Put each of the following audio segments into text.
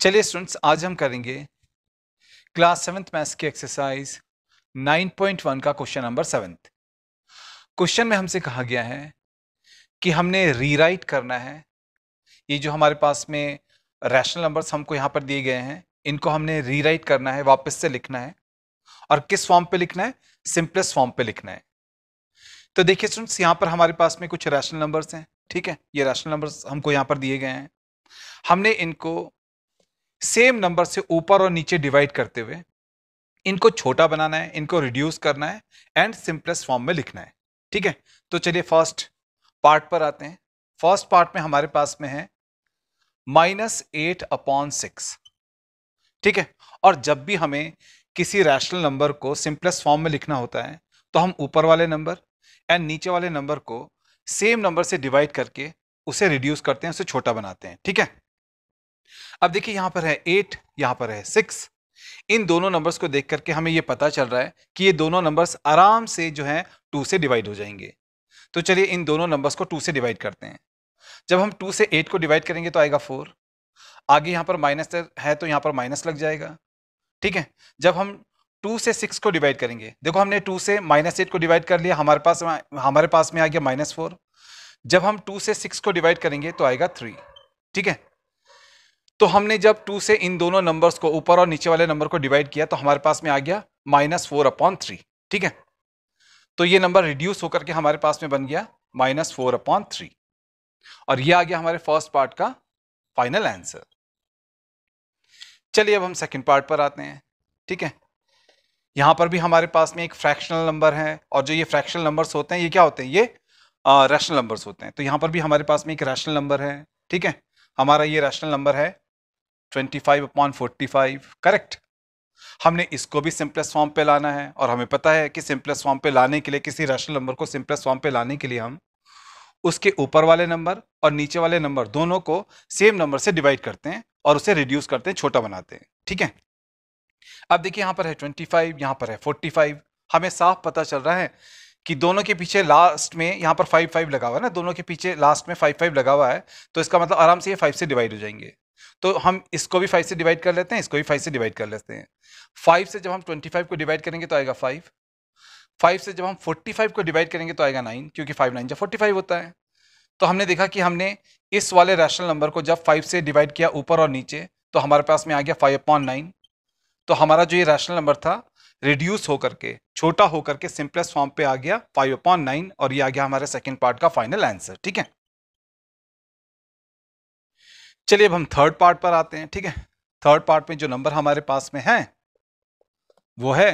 चलिए स्टूडेंट्स आज हम करेंगे क्लास सेवेंथ मैथ्स की एक्सरसाइज 9.1 का क्वेश्चन नंबर सेवेंथ क्वेश्चन में हमसे कहा गया है कि हमने रीराइट करना है ये जो हमारे पास में रैशनल नंबर्स हमको यहाँ पर दिए गए हैं इनको हमने रीराइट करना है वापस से लिखना है और किस फॉर्म पे लिखना है सिंपलेस्ट फॉर्म पे लिखना है तो देखिए स्टूडेंट्स यहाँ पर हमारे पास में कुछ रैशनल नंबर्स हैं ठीक है ये रैशनल नंबर्स हमको यहाँ पर दिए गए हैं हमने इनको सेम नंबर से ऊपर और नीचे डिवाइड करते हुए इनको छोटा बनाना है इनको रिड्यूस करना है एंड सिंपलेस्ट फॉर्म में लिखना है ठीक है तो चलिए फर्स्ट पार्ट पर आते हैं फर्स्ट पार्ट में हमारे पास में है माइनस एट अपॉन सिक्स ठीक है और जब भी हमें किसी रैशनल नंबर को सिंपलेस्ट फॉर्म में लिखना होता है तो हम ऊपर वाले नंबर एंड नीचे वाले नंबर को सेम नंबर से डिवाइड करके उसे रिड्यूस करते हैं उसे छोटा बनाते हैं ठीक है अब देखिए यहां पर है एट यहां पर है सिक्स इन दोनों नंबर्स को देख करके हमें यह पता चल रहा है कि ये दोनों नंबर्स आराम से जो है टू से डिवाइड हो जाएंगे तो चलिए इन दोनों नंबर्स को टू से डिवाइड करते हैं जब हम टू से एट को डिवाइड करेंगे तो आएगा फोर आगे यहां पर माइनस है तो यहां पर माइनस लग जाएगा ठीक है जब हम टू से सिक्स को डिवाइड करेंगे देखो हमने टू से माइनस एट को डिवाइड कर लिया हमारे पास हमारे पास में आ गया माइनस फोर जब हम टू से सिक्स को डिवाइड करेंगे तो आएगा थ्री ठीक है तो हमने जब टू से इन दोनों नंबर्स को ऊपर और नीचे वाले नंबर को डिवाइड किया तो हमारे पास में आ गया माइनस फोर अपॉन थ्री ठीक है तो ये नंबर रिड्यूस होकर के हमारे पास में बन गया माइनस फोर अपॉन थ्री और ये आ गया हमारे फर्स्ट पार्ट का फाइनल आंसर चलिए अब हम सेकंड पार्ट पर आते हैं ठीक है यहां पर भी हमारे पास में एक फ्रैक्शनल नंबर है और जो ये फ्रैक्शनल नंबर्स होते हैं ये क्या होते हैं ये रैशनल नंबर्स होते हैं तो यहां पर भी हमारे पास में एक रैशनल नंबर है ठीक है हमारा ये रैशनल नंबर है twenty five upon forty five correct हमने इसको भी सिंपलेस्ट फॉर्म पे लाना है और हमें पता है कि सिंपलेस्ट फॉर्म पे लाने के लिए किसी रैशनल नंबर को सिंपलेस्ट फॉर्म पे लाने के लिए हम उसके ऊपर वाले नंबर और नीचे वाले नंबर दोनों को सेम नंबर से डिवाइड करते हैं और उसे रिड्यूस करते हैं छोटा बनाते हैं ठीक है अब देखिए यहाँ पर है ट्वेंटी फाइव यहाँ पर है फोर्टी फाइव हमें साफ पता चल रहा है कि दोनों के पीछे लास्ट में यहाँ पर फाइव फाइव लगा हुआ है ना दोनों के पीछे लास्ट में फाइव फाइव लगा हुआ है तो इसका मतलब आराम से ये फाइव से डिवाइड हो जाएंगे तो हम इसको भी फाइव से डिवाइड कर लेते हैं इसको भी फाइव से डिवाइड कर लेते हैं फाइव से जब हम ट्वेंटी फाइव को डिवाइड करेंगे तो आएगा फाइव फाइव से जब हम फोर्टी फाइव को डिवाइड करेंगे तो आएगा नाइन क्योंकि फाइव नाइन जब फोर्टी फाइव होता है तो हमने देखा कि हमने इस वाले रैशनल नंबर को जब फाइव से डिवाइड किया ऊपर और नीचे तो हमारे पास में आ गया फाइव अपॉन नाइन तो हमारा जो ये रैशनल नंबर था रिड्यूस होकर के छोटा होकर के सिंपलेस्ट फॉर्म पे आ गया फाइव अपॉन नाइन और ये आ गया हमारे सेकेंड पार्ट का फाइनल आंसर ठीक है चलिए अब हम थर्ड पार्ट पर आते हैं ठीक है थर्ड पार्ट में जो नंबर हमारे पास में है वो है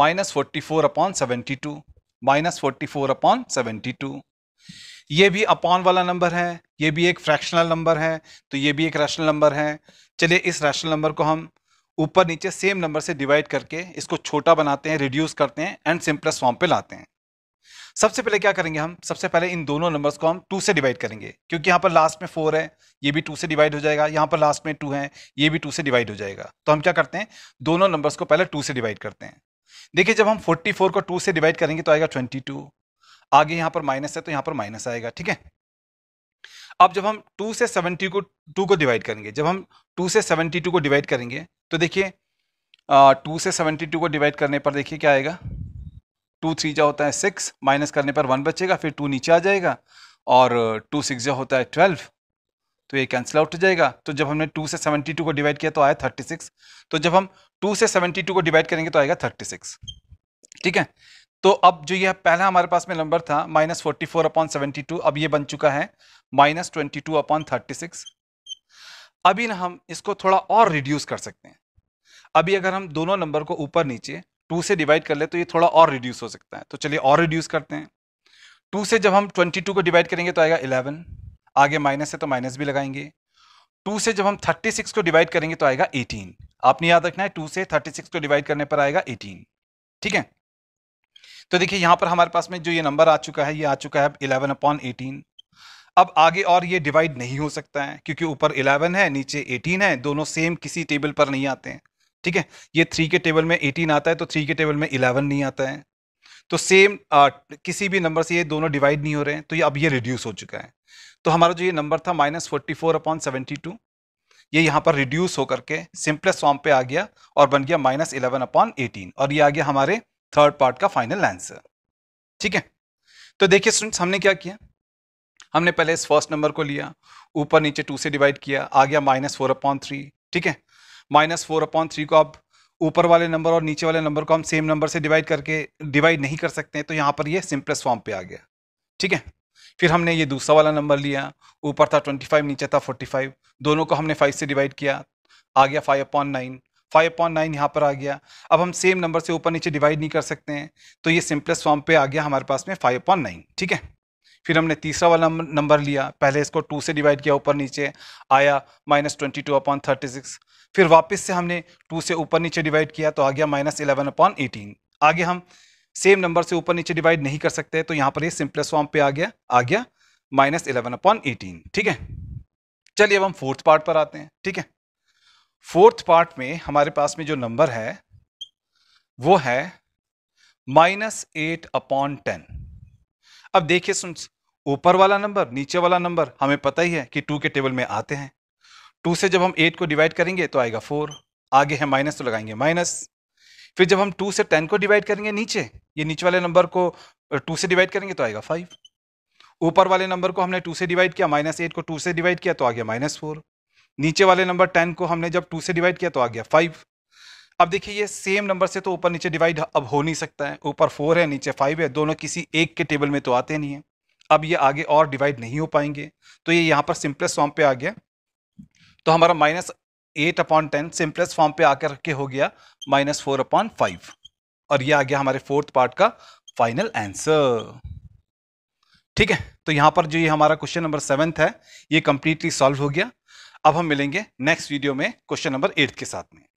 minus forty four upon seventy two minus forty four upon seventy two ये भी अपॉन वाला नंबर है ये भी एक फ्रैक्शनल नंबर है तो ये भी एक रैशनल नंबर है चलिए इस रैशनल नंबर को हम ऊपर नीचे सेम नंबर से डिवाइड करके इसको छोटा बनाते हैं रिड्यूस करते हैं एंड सिंपलेस्ट फॉर्म पे लाते हैं सबसे पहले क्या करेंगे हम सबसे पहले इन दोनों नंबर्स को हम टू से डिवाइड करेंगे क्योंकि यहाँ पर लास्ट में फोर है ये भी टू से डिवाइड हो जाएगा यहाँ पर लास्ट में टू है ये भी टू से डिवाइड हो जाएगा तो हम क्या करते हैं दोनों नंबर्स को पहले टू से डिवाइड करते हैं देखिए जब हम 44 को 2 से डिवाइड करेंगे तो आएगा 22 आगे यहाँ पर माइनस है तो यहाँ पर माइनस आएगा ठीक है अब जब हम 2 से 70 को 2 को डिवाइड करेंगे जब हम 2 से 72 को डिवाइड करेंगे तो देखिए 2 से 72 को डिवाइड करने पर देखिए क्या आएगा टू थ्री जो होता है सिक्स माइनस करने पर वन बचेगा फिर टू नीचे आ जाएगा और टू सिक्स जो होता है ट्वेल्व तो ये कैंसिल आउट हो जाएगा तो जब हमने टू से सेवेंटी टू को डिवाइड किया तो आया थर्टी सिक्स तो जब हम टू से सेवेंटी टू को डिवाइड करेंगे तो आएगा थर्टी सिक्स ठीक है तो अब जो ये पहला हमारे पास में नंबर था minus forty four upon seventy two अब ये बन चुका है minus twenty two upon thirty six अभी ना हम इसको थोड़ा और रिड्यूस कर सकते हैं अभी अगर हम दोनों नंबर को ऊपर नीचे टू से डिवाइड कर ले तो ये थोड़ा और रिड्यूस हो सकता है तो चलिए और रिड्यूस करते हैं टू से जब हम ट्वेंटी टू को डिवाइड करेंगे तो आएगा इलेवन आगे माइनस है तो माइनस भी लगाएंगे टू से जब हम थर्टी सिक्स को डिवाइड करेंगे तो आएगा एटीन आपने याद रखना है टू से थर्टी सिक्स को डिवाइड करने पर आएगा एटीन ठीक है तो देखिए यहां पर हमारे पास में जो ये नंबर आ चुका है ये आ चुका है इलेवन अपॉन एटीन अब आगे और ये डिवाइड नहीं हो सकता है क्योंकि ऊपर इलेवन है नीचे एटीन है दोनों सेम किसी टेबल पर नहीं आते हैं ठीक है ये थ्री के टेबल में एटीन आता है तो थ्री के टेबल में इलेवन नहीं आता है तो सेम आ, uh, किसी भी नंबर से ये दोनों डिवाइड नहीं हो रहे हैं तो ये अब ये रिड्यूस हो चुका है तो हमारा जो ये नंबर था minus forty four upon seventy two ये यहाँ पर रिड्यूस होकर के सिंपलेस्ट फॉर्म पे आ गया और बन गया माइनस इलेवन अपॉन एटीन और ये आ गया हमारे थर्ड पार्ट का फाइनल आंसर ठीक है तो देखिए स्टूडेंट्स हमने क्या किया हमने पहले इस फर्स्ट नंबर को लिया ऊपर नीचे टू से डिवाइड किया आ गया माइनस फोर अपॉन थ्री ठीक है माइनस फोर अपॉन थ्री को आप ऊपर वाले नंबर और नीचे वाले नंबर को हम सेम नंबर से डिवाइड करके डिवाइड नहीं कर सकते हैं तो यहाँ पर ये सिंपलेस्ट फॉर्म पे आ गया ठीक है फिर हमने ये दूसरा वाला नंबर लिया ऊपर था ट्वेंटी फाइव नीचे था फोर्टी फाइव दोनों को हमने फाइव से डिवाइड किया आ गया five upon nine five upon nine यहाँ पर आ गया अब हम सेम नंबर से ऊपर नीचे डिवाइड नहीं कर सकते हैं तो ये सिंपलेस्ट फॉर्म पे आ गया हमारे पास में फाइव अपॉन नाइन ठीक है फिर हमने तीसरा वाला नंबर लिया पहले इसको टू से डिवाइड किया ऊपर नीचे आया minus twenty two upon thirty six फिर वापस से हमने टू से ऊपर नीचे डिवाइड किया तो आ गया माइनस इलेवन अपॉन एटीन आगे हम सेम नंबर से ऊपर नीचे डिवाइड नहीं कर सकते तो यहाँ पर ये सिंपलेस्ट फॉर्म पे आ गया आ गया माइनस इलेवन अपॉन एटीन ठीक है चलिए अब हम फोर्थ पार्ट पर आते हैं ठीक है फोर्थ पार्ट में हमारे पास में जो नंबर है वो है माइनस एट अपॉन टेन अब देखिए सुन ऊपर वाला नंबर नीचे वाला नंबर हमें पता ही है कि टू के टेबल में आते हैं टू से जब हम एट को डिवाइड करेंगे तो आएगा फोर आगे है माइनस तो लगाएंगे माइनस फिर जब हम टू से टेन को डिवाइड करेंगे नीचे ये नीचे वाले नंबर को टू से डिवाइड करेंगे तो आएगा फाइव ऊपर वाले नंबर को हमने टू से डिवाइड किया माइनस एट को टू से डिवाइड किया तो आ गया माइनस फोर नीचे वाले नंबर टेन को हमने जब टू से डिवाइड किया तो आ गया फाइव अब देखिए ये सेम नंबर से तो ऊपर नीचे डिवाइड अब हो नहीं सकता है ऊपर फोर है नीचे फाइव है दोनों किसी एक के टेबल में तो आते नहीं है अब ये आगे और डिवाइड नहीं हो पाएंगे तो ये यहाँ पर सिंपलेस फॉर्म पे आ गया तो हमारा minus eight upon ten simplest form पे आकर के हो गया माइनस फोर अपॉन फाइव और ये आ गया हमारे फोर्थ पार्ट का फाइनल आंसर ठीक है तो यहाँ पर जो ये हमारा क्वेश्चन नंबर सेवन्थ है ये कंप्लीटली सॉल्व हो गया अब हम मिलेंगे नेक्स्ट वीडियो में क्वेश्चन नंबर एट्थ के साथ में